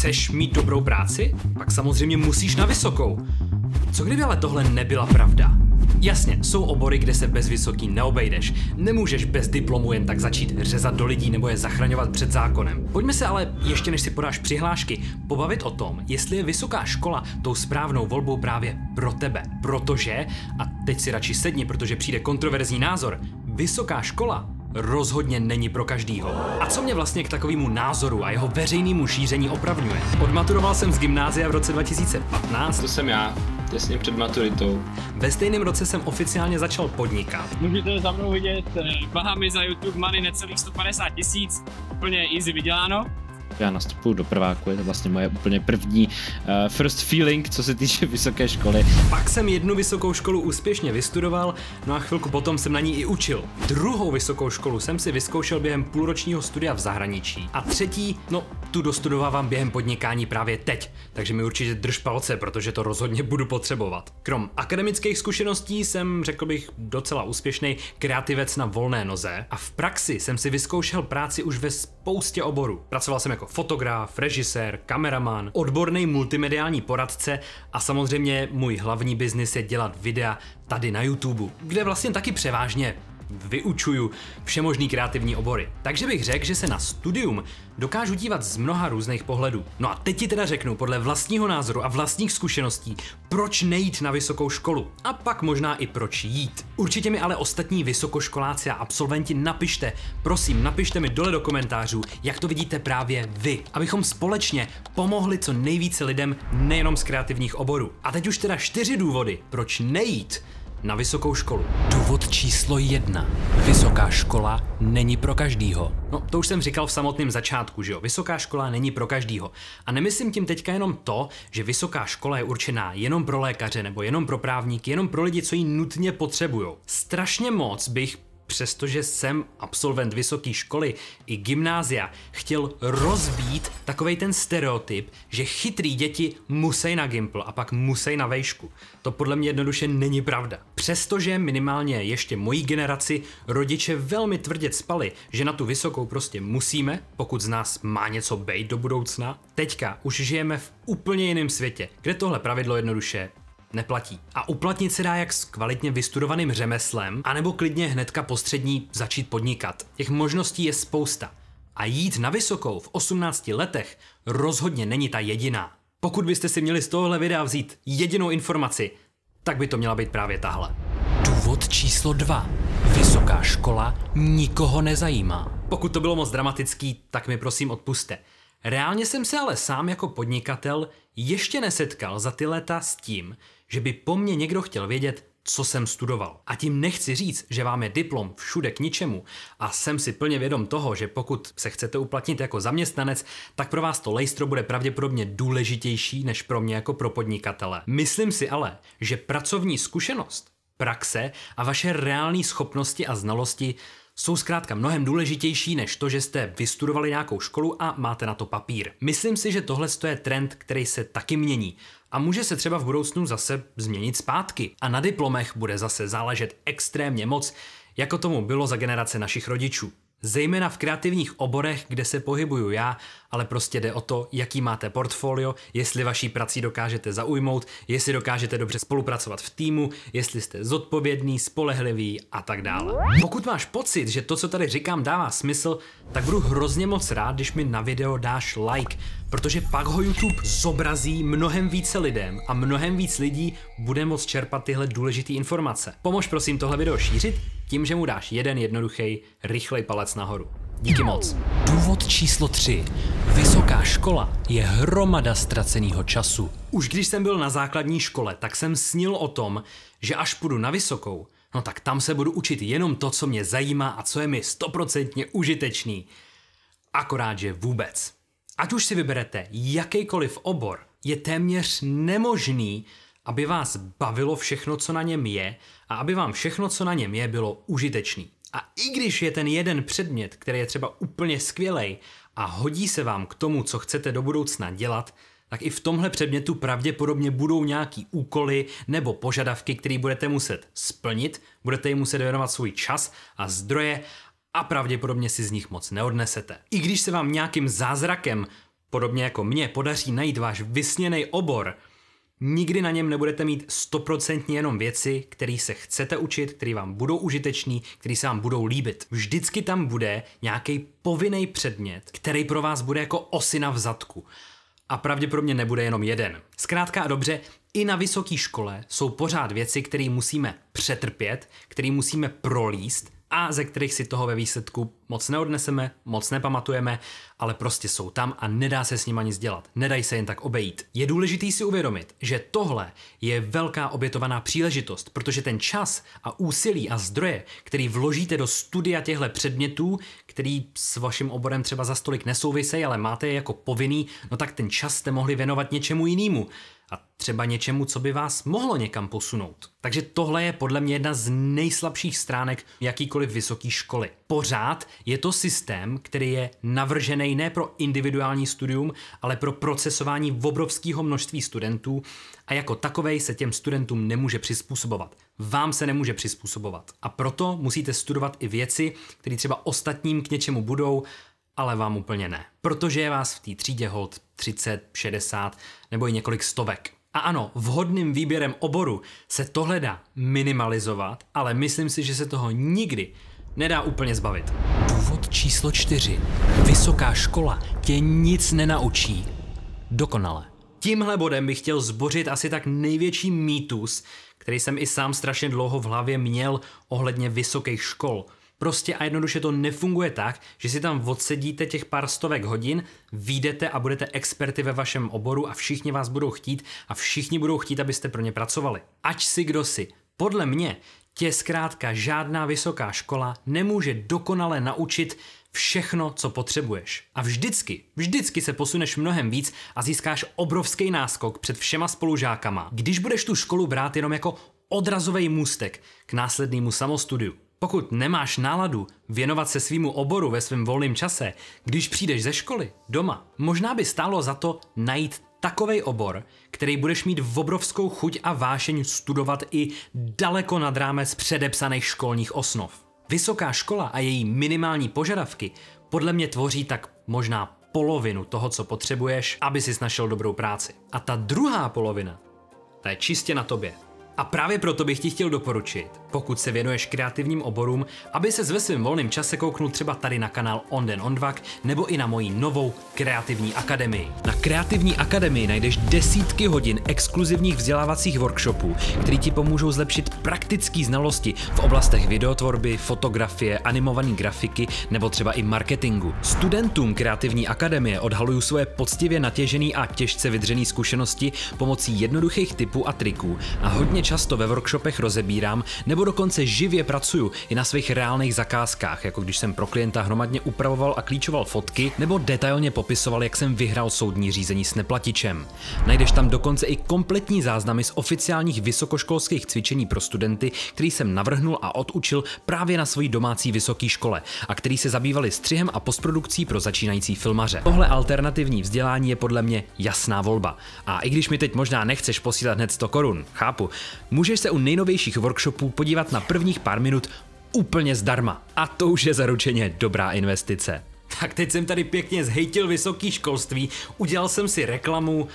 chceš mít dobrou práci, pak samozřejmě musíš na vysokou. Co kdyby ale tohle nebyla pravda? Jasně, jsou obory, kde se bez vysoký neobejdeš. Nemůžeš bez diplomu jen tak začít řezat do lidí nebo je zachraňovat před zákonem. Pojďme se ale, ještě než si podáš přihlášky, pobavit o tom, jestli je vysoká škola tou správnou volbou právě pro tebe. Protože, a teď si radši sedni, protože přijde kontroverzní názor, vysoká škola rozhodně není pro každýho. A co mě vlastně k takovému názoru a jeho veřejnému šíření opravňuje? Odmaturoval jsem z gymnázia v roce 2015. To jsem já, těsně před maturitou. Ve stejném roce jsem oficiálně začal podnikat. Můžete za mnou vidět bahami eh, za YouTube Money necelých 150 tisíc, úplně easy vyděláno já nastupuju do prváku, je to vlastně moje úplně první uh, first feeling, co se týče vysoké školy. Pak jsem jednu vysokou školu úspěšně vystudoval, no a chvilku potom jsem na ní i učil. Druhou vysokou školu jsem si vyzkoušel během půlročního studia v zahraničí. A třetí, no tu dostudovávám během podnikání právě teď, takže mi určitě drž palce, protože to rozhodně budu potřebovat. Krom akademických zkušeností jsem, řekl bych, docela úspěšný kreativec na volné noze a v praxi jsem si vyzkoušel práci už ve spoustě oborů. Pracoval jsem jako fotograf, režisér, kameraman, odborný multimediální poradce a samozřejmě můj hlavní biznis je dělat videa tady na YouTube, kde vlastně taky převážně vyučuju všemožný kreativní obory. Takže bych řekl, že se na studium dokážu dívat z mnoha různých pohledů. No a teď ti teda řeknu podle vlastního názoru a vlastních zkušeností, proč nejít na vysokou školu a pak možná i proč jít. Určitě mi ale ostatní vysokoškoláci a absolventi napište, prosím, napište mi dole do komentářů, jak to vidíte právě vy, abychom společně pomohli co nejvíce lidem nejenom z kreativních oborů. A teď už teda čtyři důvody, proč nejít na vysokou školu. Důvod číslo jedna. Vysoká škola není pro každýho. No, to už jsem říkal v samotném začátku, že jo. Vysoká škola není pro každýho. A nemyslím tím teďka jenom to, že vysoká škola je určená jenom pro lékaře nebo jenom pro právníky, jenom pro lidi, co ji nutně potřebují. Strašně moc bych přestože jsem absolvent vysoké školy i gymnázia, chtěl rozbít takovej ten stereotyp, že chytrý děti musí na Gimpl a pak musí na vejšku. To podle mě jednoduše není pravda. Přestože minimálně ještě mojí generaci rodiče velmi tvrdě spali, že na tu vysokou prostě musíme, pokud z nás má něco být do budoucna, teďka už žijeme v úplně jiném světě, kde tohle pravidlo jednoduše neplatí. A uplatnit se dá jak s kvalitně vystudovaným řemeslem, anebo klidně hnedka postřední začít podnikat. Těch možností je spousta. A jít na vysokou v 18 letech rozhodně není ta jediná. Pokud byste si měli z tohohle videa vzít jedinou informaci, tak by to měla být právě tahle. Důvod číslo 2. Vysoká škola nikoho nezajímá. Pokud to bylo moc dramatický, tak mi prosím odpuste. Reálně jsem se ale sám jako podnikatel ještě nesetkal za ty leta s tím, že by po mně někdo chtěl vědět, co jsem studoval. A tím nechci říct, že vám je diplom všude k ničemu a jsem si plně vědom toho, že pokud se chcete uplatnit jako zaměstnanec, tak pro vás to lejstro bude pravděpodobně důležitější než pro mě jako pro podnikatele. Myslím si ale, že pracovní zkušenost, praxe a vaše reální schopnosti a znalosti jsou zkrátka mnohem důležitější než to, že jste vystudovali nějakou školu a máte na to papír. Myslím si, že tohle je trend, který se taky mění a může se třeba v budoucnu zase změnit zpátky. A na diplomech bude zase záležet extrémně moc, jako tomu bylo za generace našich rodičů. Zejména v kreativních oborech, kde se pohybuju já, ale prostě jde o to, jaký máte portfolio, jestli vaší prací dokážete zaujmout, jestli dokážete dobře spolupracovat v týmu, jestli jste zodpovědný, spolehlivý a tak dále. Pokud máš pocit, že to, co tady říkám, dává smysl, tak budu hrozně moc rád, když mi na video dáš like, protože pak ho YouTube zobrazí mnohem více lidem a mnohem víc lidí bude moc čerpat tyhle důležité informace. Pomož prosím tohle video šířit tím, že mu dáš jeden jednoduchý, rychlej palec nahoru. Díky moc. Důvod číslo 3. Vysoká škola je hromada ztraceného času. Už když jsem byl na základní škole, tak jsem snil o tom, že až půjdu na vysokou, no tak tam se budu učit jenom to, co mě zajímá a co je mi stoprocentně užitečný. Akorát, že vůbec. Ať už si vyberete jakýkoliv obor, je téměř nemožný aby vás bavilo všechno, co na něm je a aby vám všechno, co na něm je, bylo užitečný. A i když je ten jeden předmět, který je třeba úplně skvělej a hodí se vám k tomu, co chcete do budoucna dělat, tak i v tomhle předmětu pravděpodobně budou nějaký úkoly nebo požadavky, které budete muset splnit, budete jim muset věnovat svůj čas a zdroje a pravděpodobně si z nich moc neodnesete. I když se vám nějakým zázrakem, podobně jako mě, podaří najít váš vysněný obor, Nikdy na něm nebudete mít stoprocentně jenom věci, které se chcete učit, které vám budou užitečný, které se vám budou líbit. Vždycky tam bude nějaký povinný předmět, který pro vás bude jako osina v zadku. A pravděpodobně nebude jenom jeden. Zkrátka a dobře, i na vysoké škole jsou pořád věci, které musíme přetrpět, které musíme prolíst, a ze kterých si toho ve výsledku moc neodneseme, moc nepamatujeme, ale prostě jsou tam a nedá se s nima nic dělat. Nedají se jen tak obejít. Je důležitý si uvědomit, že tohle je velká obětovaná příležitost, protože ten čas a úsilí a zdroje, který vložíte do studia těchto předmětů, který s vaším oborem třeba za stolik nesouvisej, ale máte je jako povinný, no tak ten čas jste mohli věnovat něčemu jinému. A třeba něčemu, co by vás mohlo někam posunout. Takže tohle je podle mě jedna z nejslabších stránek jakýkoliv vysoké školy. Pořád je to systém, který je navržený ne pro individuální studium, ale pro procesování obrovského množství studentů a jako takovej se těm studentům nemůže přizpůsobovat. Vám se nemůže přizpůsobovat. A proto musíte studovat i věci, které třeba ostatním k něčemu budou, ale vám úplně ne. Protože je vás v té třídě hold 30, 60 nebo i několik stovek. A ano, vhodným výběrem oboru se tohle dá minimalizovat, ale myslím si, že se toho nikdy nedá úplně zbavit. Důvod číslo čtyři. Vysoká škola tě nic nenaučí. Dokonale. Tímhle bodem bych chtěl zbořit asi tak největší mýtus, který jsem i sám strašně dlouho v hlavě měl ohledně vysokých škol – Prostě a jednoduše to nefunguje tak, že si tam odsedíte těch pár stovek hodin, výjdete a budete experty ve vašem oboru a všichni vás budou chtít a všichni budou chtít, abyste pro ně pracovali. Ať si kdo si. Podle mě tě zkrátka žádná vysoká škola nemůže dokonale naučit všechno, co potřebuješ. A vždycky, vždycky se posuneš mnohem víc a získáš obrovský náskok před všema spolužákama, když budeš tu školu brát jenom jako odrazový můstek k následnému samostudiu. Pokud nemáš náladu věnovat se svýmu oboru ve svém volném čase, když přijdeš ze školy, doma, možná by stálo za to najít takový obor, který budeš mít v obrovskou chuť a vášeň studovat i daleko nad rámec předepsaných školních osnov. Vysoká škola a její minimální požadavky podle mě tvoří tak možná polovinu toho, co potřebuješ, aby si našel dobrou práci. A ta druhá polovina, ta je čistě na tobě. A právě proto bych ti chtěl doporučit, pokud se věnuješ kreativním oborům, aby se ve svém volném čase kouknul třeba tady na kanál On On Vak, nebo i na moji novou Kreativní akademii. Na Kreativní akademii najdeš desítky hodin exkluzivních vzdělávacích workshopů, které ti pomůžou zlepšit praktické znalosti v oblastech videotvorby, fotografie, animované grafiky nebo třeba i marketingu. Studentům Kreativní akademie odhaluju svoje poctivě natěžené a těžce vydřené zkušenosti pomocí jednoduchých typů a triků a hodně často ve workshopech rozebírám, nebo dokonce živě pracuju i na svých reálných zakázkách, jako když jsem pro klienta hromadně upravoval a klíčoval fotky, nebo detailně popisoval, jak jsem vyhrál soudní řízení s neplatičem. Najdeš tam dokonce i kompletní záznamy z oficiálních vysokoškolských cvičení pro studenty, který jsem navrhnul a odučil právě na svoji domácí vysoké škole a který se zabývali střihem a postprodukcí pro začínající filmaře. Tohle alternativní vzdělání je podle mě jasná volba. A i když mi teď možná nechceš posílat hned 100 korun, chápu, můžeš se u nejnovějších workshopů podívat na prvních pár minut úplně zdarma. A to už je zaručeně dobrá investice. Tak teď jsem tady pěkně zhejtil vysoké školství, udělal jsem si reklamu.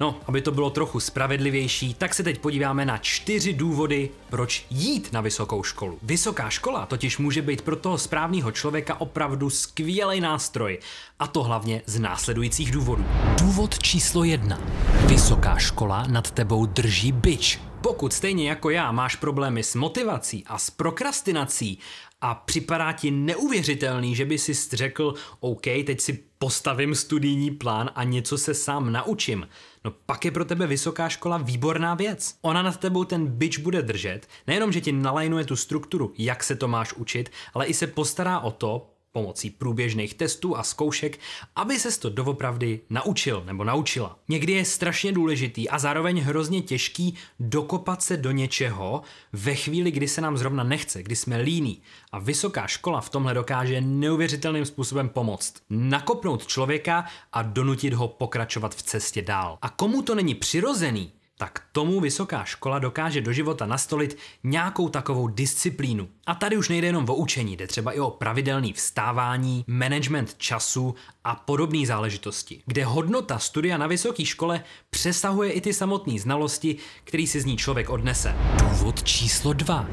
No, aby to bylo trochu spravedlivější, tak se teď podíváme na čtyři důvody, proč jít na vysokou školu. Vysoká škola totiž může být pro toho správného člověka opravdu skvělý nástroj. A to hlavně z následujících důvodů. Důvod číslo jedna. Vysoká škola nad tebou drží byč. Pokud stejně jako já máš problémy s motivací a s prokrastinací a připadá ti neuvěřitelný, že by si řekl, OK, teď si postavím studijní plán a něco se sám naučím, no pak je pro tebe vysoká škola výborná věc. Ona nad tebou ten bič bude držet, nejenom, že ti nalajnuje tu strukturu, jak se to máš učit, ale i se postará o to, pomocí průběžných testů a zkoušek, aby ses to doopravdy naučil nebo naučila. Někdy je strašně důležitý a zároveň hrozně těžký dokopat se do něčeho ve chvíli, kdy se nám zrovna nechce, kdy jsme líní. A vysoká škola v tomhle dokáže neuvěřitelným způsobem pomoct. Nakopnout člověka a donutit ho pokračovat v cestě dál. A komu to není přirozený, tak tomu vysoká škola dokáže do života nastolit nějakou takovou disciplínu. A tady už nejde jenom o učení, jde třeba i o pravidelný vstávání, management času a podobné záležitosti, kde hodnota studia na vysoké škole přesahuje i ty samotné znalosti, které si z ní člověk odnese. Důvod číslo 2.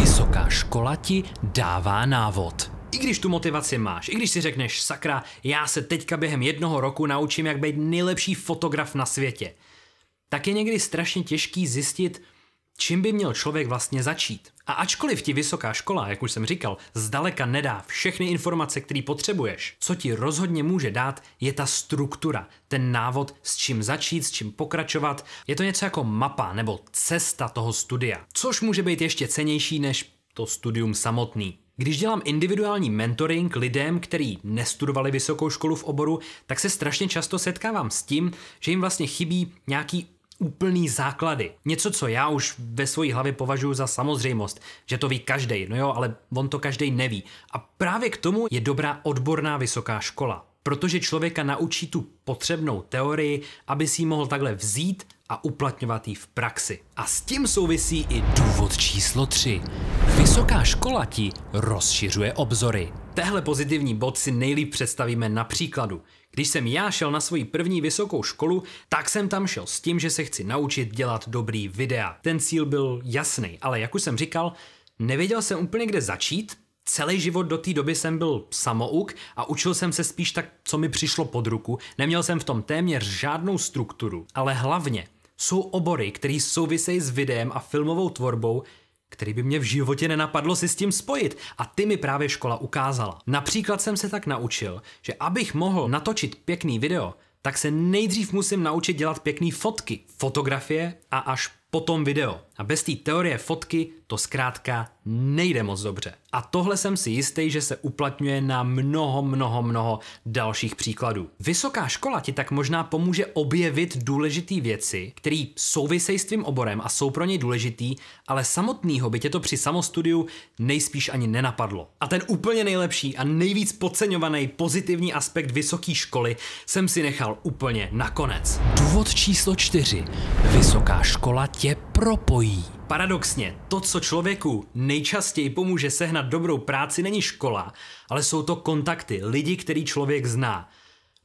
Vysoká škola ti dává návod. I když tu motivaci máš, i když si řekneš, sakra, já se teďka během jednoho roku naučím, jak být nejlepší fotograf na světě, tak je někdy strašně těžký zjistit, čím by měl člověk vlastně začít. A ačkoliv ti vysoká škola, jak už jsem říkal, zdaleka nedá všechny informace, které potřebuješ, co ti rozhodně může dát, je ta struktura, ten návod, s čím začít, s čím pokračovat. Je to něco jako mapa nebo cesta toho studia, což může být ještě cenější než to studium samotný. Když dělám individuální mentoring lidem, kteří nestudovali vysokou školu v oboru, tak se strašně často setkávám s tím, že jim vlastně chybí nějaký úplný základy. Něco, co já už ve své hlavě považuji za samozřejmost, že to ví každý, no jo, ale on to každý neví. A právě k tomu je dobrá odborná vysoká škola. Protože člověka naučí tu potřebnou teorii, aby si ji mohl takhle vzít a uplatňovat ji v praxi. A s tím souvisí i důvod číslo 3. Vysoká škola ti rozšiřuje obzory. Tehle pozitivní bod si nejlíp představíme na příkladu. Když jsem já šel na svoji první vysokou školu, tak jsem tam šel s tím, že se chci naučit dělat dobrý videa. Ten cíl byl jasný, ale jak už jsem říkal, nevěděl jsem úplně kde začít, Celý život do té doby jsem byl samouk a učil jsem se spíš tak, co mi přišlo pod ruku. Neměl jsem v tom téměř žádnou strukturu, ale hlavně jsou obory, které souvisejí s videem a filmovou tvorbou, který by mě v životě nenapadlo si s tím spojit. A ty mi právě škola ukázala. Například jsem se tak naučil, že abych mohl natočit pěkný video, tak se nejdřív musím naučit dělat pěkné fotky, fotografie a až potom video. A bez té teorie fotky to zkrátka nejde moc dobře. A tohle jsem si jistý, že se uplatňuje na mnoho, mnoho, mnoho dalších příkladů. Vysoká škola ti tak možná pomůže objevit důležité věci, které souvisejí s tvým oborem a jsou pro něj důležitý, ale samotného by tě to při samostudiu nejspíš ani nenapadlo. A ten úplně nejlepší a nejvíc podceňovaný pozitivní aspekt vysoké školy jsem si nechal úplně nakonec. Důvod číslo čtyři. Vysoká škola tě propojí bojí. Paradoxně, to, co člověku nejčastěji pomůže sehnat dobrou práci, není škola, ale jsou to kontakty, lidi, který člověk zná.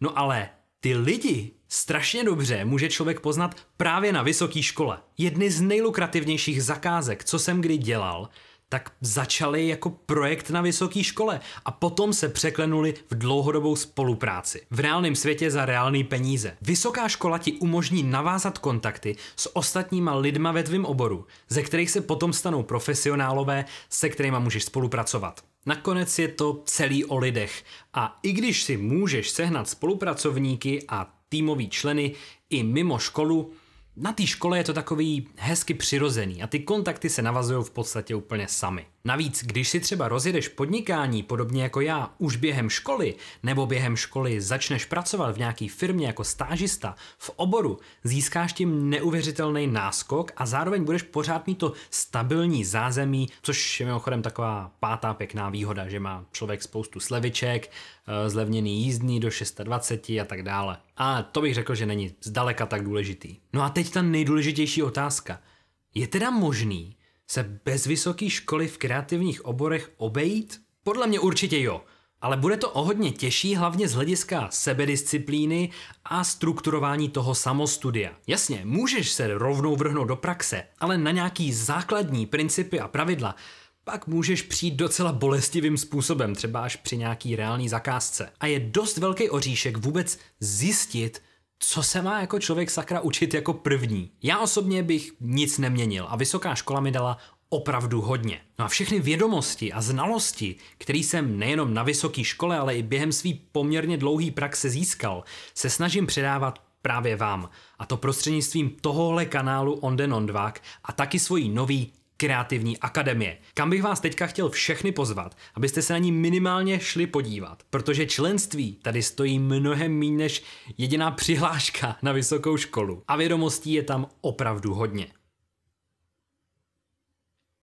No ale ty lidi strašně dobře může člověk poznat právě na vysoké škole. Jedny z nejlukrativnějších zakázek, co jsem kdy dělal, tak začali jako projekt na vysoké škole a potom se překlenuli v dlouhodobou spolupráci. V reálném světě za reálné peníze. Vysoká škola ti umožní navázat kontakty s ostatníma lidma ve tvém oboru, ze kterých se potom stanou profesionálové, se kterými můžeš spolupracovat. Nakonec je to celý o lidech a i když si můžeš sehnat spolupracovníky a týmový členy i mimo školu, na té škole je to takový hezky přirozený a ty kontakty se navazují v podstatě úplně sami. Navíc, když si třeba rozjedeš podnikání, podobně jako já, už během školy, nebo během školy začneš pracovat v nějaké firmě jako stážista v oboru, získáš tím neuvěřitelný náskok a zároveň budeš pořád mít to stabilní zázemí, což je mimochodem taková pátá pěkná výhoda, že má člověk spoustu sleviček, eh, zlevněný jízdní do 620 a tak dále. A to bych řekl, že není zdaleka tak důležitý. No a teď ta nejdůležitější otázka. Je teda možný, se bez vysoké školy v kreativních oborech obejít? Podle mě určitě jo, ale bude to o hodně těžší, hlavně z hlediska sebedisciplíny a strukturování toho samostudia. Jasně, můžeš se rovnou vrhnout do praxe, ale na nějaký základní principy a pravidla pak můžeš přijít docela bolestivým způsobem, třeba až při nějaký reální zakázce. A je dost velký oříšek vůbec zjistit, co se má jako člověk sakra učit jako první. Já osobně bych nic neměnil a vysoká škola mi dala opravdu hodně. No a všechny vědomosti a znalosti, které jsem nejenom na vysoké škole, ale i během svý poměrně dlouhý praxe získal, se snažím předávat právě vám. A to prostřednictvím tohohle kanálu On Den On a taky svojí nový kreativní akademie, kam bych vás teďka chtěl všechny pozvat, abyste se na ní minimálně šli podívat, protože členství tady stojí mnohem méně než jediná přihláška na vysokou školu a vědomostí je tam opravdu hodně.